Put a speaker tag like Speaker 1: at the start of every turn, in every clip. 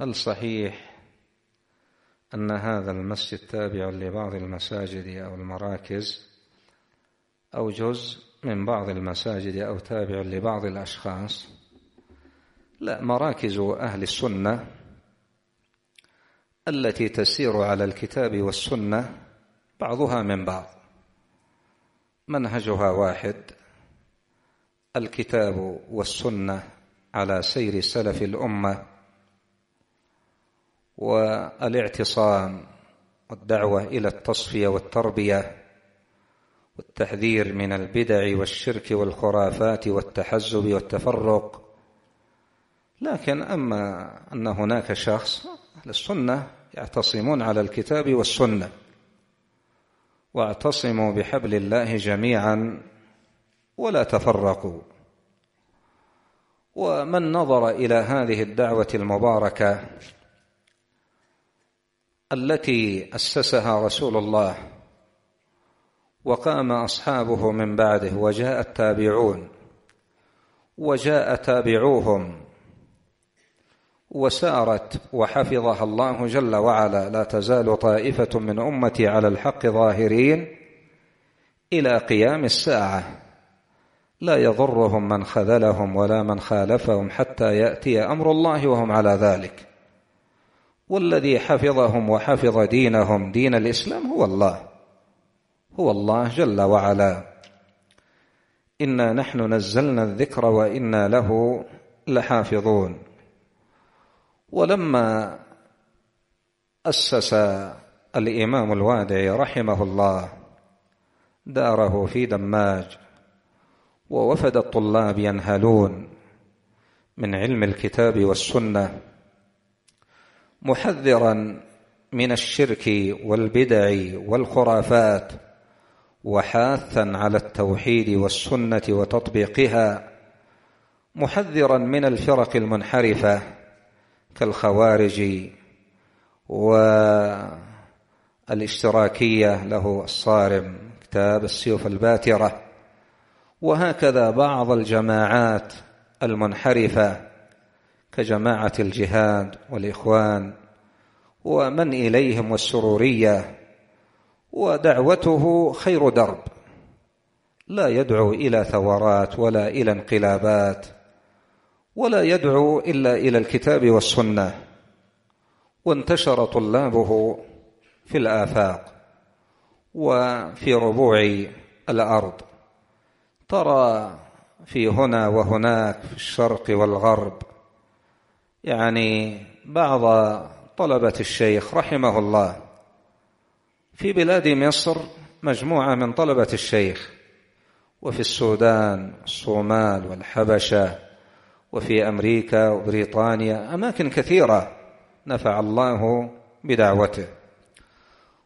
Speaker 1: هل صحيح أن هذا المسجد تابع لبعض المساجد أو المراكز أو جزء من بعض المساجد أو تابع لبعض الأشخاص لا مراكز أهل السنة التي تسير على الكتاب والسنة بعضها من بعض منهجها واحد الكتاب والسنة على سير سلف الأمة والاعتصام والدعوه الى التصفيه والتربيه والتحذير من البدع والشرك والخرافات والتحزب والتفرق لكن اما ان هناك شخص اهل السنه يعتصمون على الكتاب والسنه واعتصموا بحبل الله جميعا ولا تفرقوا ومن نظر الى هذه الدعوه المباركه التي أسسها رسول الله وقام أصحابه من بعده وجاء التابعون وجاء تابعوهم وسارت وحفظها الله جل وعلا لا تزال طائفة من أمتي على الحق ظاهرين إلى قيام الساعة لا يضرهم من خذلهم ولا من خالفهم حتى يأتي أمر الله وهم على ذلك والذي حفظهم وحفظ دينهم دين الاسلام هو الله هو الله جل وعلا انا نحن نزلنا الذكر وانا له لحافظون ولما اسس الامام الوادعي رحمه الله داره في دماج ووفد الطلاب ينهلون من علم الكتاب والسنه محذرا من الشرك والبدع والخرافات وحاثا على التوحيد والسنه وتطبيقها محذرا من الفرق المنحرفه كالخوارج والاشتراكيه له الصارم كتاب السيوف الباتره وهكذا بعض الجماعات المنحرفه كجماعة الجهاد والإخوان ومن إليهم والسرورية ودعوته خير درب لا يدعو إلى ثورات ولا إلى انقلابات ولا يدعو إلا إلى الكتاب والسنة وانتشر طلابه في الآفاق وفي ربوع الأرض ترى في هنا وهناك في الشرق والغرب يعني بعض طلبة الشيخ رحمه الله في بلاد مصر مجموعة من طلبة الشيخ وفي السودان الصومال والحبشة وفي أمريكا وبريطانيا أماكن كثيرة نفع الله بدعوته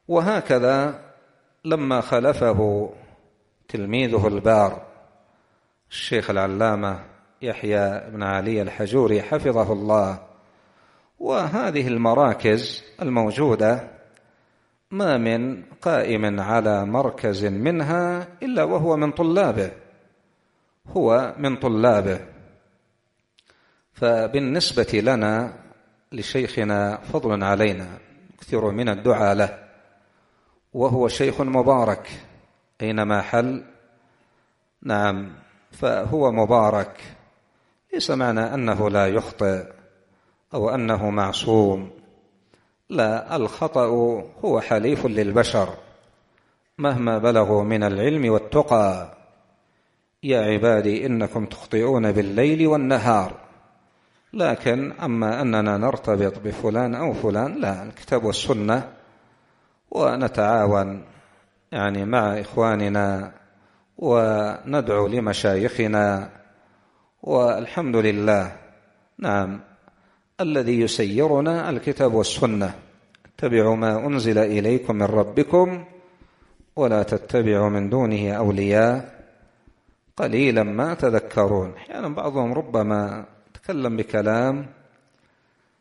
Speaker 1: وهكذا لما خلفه تلميذه البار الشيخ العلامة يحيى بن علي الحجوري حفظه الله وهذه المراكز الموجودة ما من قائم على مركز منها إلا وهو من طلابه هو من طلابه فبالنسبة لنا لشيخنا فضل علينا نكثر من الدعاء له وهو شيخ مبارك أينما حل نعم فهو مبارك ليس معنى أنه لا يخطئ أو أنه معصوم لا الخطأ هو حليف للبشر مهما بلغوا من العلم والتقى يا عبادي إنكم تخطئون بالليل والنهار لكن أما أننا نرتبط بفلان أو فلان لا الكتاب والسنة ونتعاون يعني مع إخواننا وندعو لمشايخنا والحمد لله نعم الذي يسيرنا الكتاب والسنة اتبعوا ما أنزل إليكم من ربكم ولا تتبعوا من دونه أولياء قليلا ما تذكرون أحيانا يعني بعضهم ربما تكلم بكلام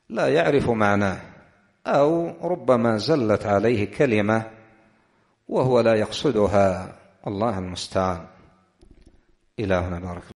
Speaker 1: لا يعرف معناه أو ربما زلت عليه كلمة وهو لا يقصدها الله المستعان إلهنا بارك